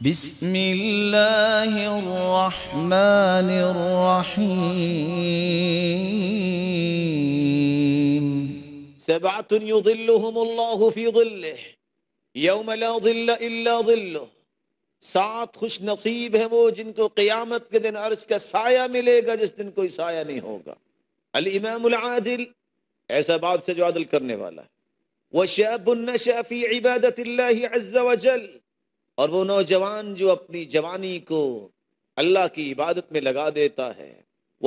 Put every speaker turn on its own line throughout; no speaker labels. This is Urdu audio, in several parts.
بسم الله الرحمن الرحيم سبعة يظلهم الله في ظله يوم لا ظل إلا ظله سات خوش نصیب ہے وہ جن کو قیامت کے دن عرش کا سایہ ملے گا جس دن کوئی سایہ نہیں ہوگا الامام العادل ایسا بات سے جو عادل کرنے والا ہے وَشَابٌ نَشَأَ فِي عِبَادَةِ اللَّهِ عَزَّ وَجَلَّ اور وہ نوجوان جو اپنی جوانی کو اللہ کی عبادت میں لگا دیتا ہے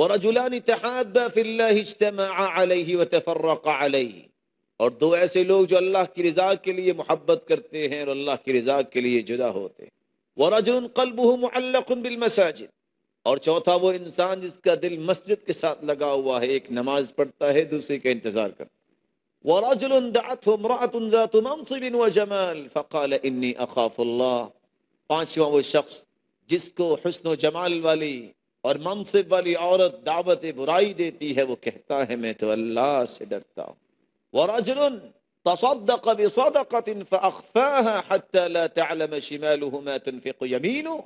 وَرَجُلَانِ فِي اللَّهِ اجْتَمَعَ عَلَيْهِ وَتَفَرَّقَ عَلَيْهِ اور دو ایسے لوگ جو اللہ کی رضا کے لیے محبت کرتے ہیں اور اللہ کی رضا کے لیے جدا ہوتے ہیں وَرَجُلٌ قَلْبُهُ مُعَلَّقٌ بِالْمَسَاجِدِ اور چوتھا وہ انسان جس کا دل مسجد کے ساتھ لگا ہوا ہے ایک نماز پڑھتا ہے دوسرے کا انتظار کرتا ہے ورجل دعته امرأة ذات منصب وجمال فقال انی اخاف الله پانچواں وہ شخص جس کو حسن و جمال والی اور منصب والی عورت دعوت برائی دیتی ہے وہ کہتا ہے میں تو اللہ سے ڈرتا ہوں ورجل تصدق بصدقة فأخفاها حتى لا تعلم شماله ما تنفق يمينه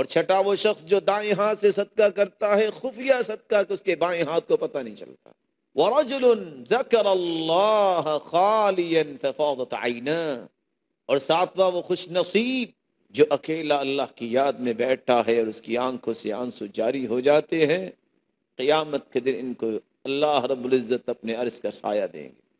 اور چھٹا وہ شخص جو دائیں ہاتھ سے صدقہ کرتا ہے خفیہ صدقہ کہ اس کے بائیں ہاتھ کو پتہ نہیں چلتا ورجل ذکر اللہ خالیا ففاضت ذکر اور ساتھ وہ خوش نصیب جو اکیلا اللہ کی یاد میں بیٹھا ہے اور اس کی آنکھوں سے آنسو جاری ہو جاتے ہیں قیامت کے دن ان کو اللہ رب العزت اپنے عرض کا سایہ دیں گے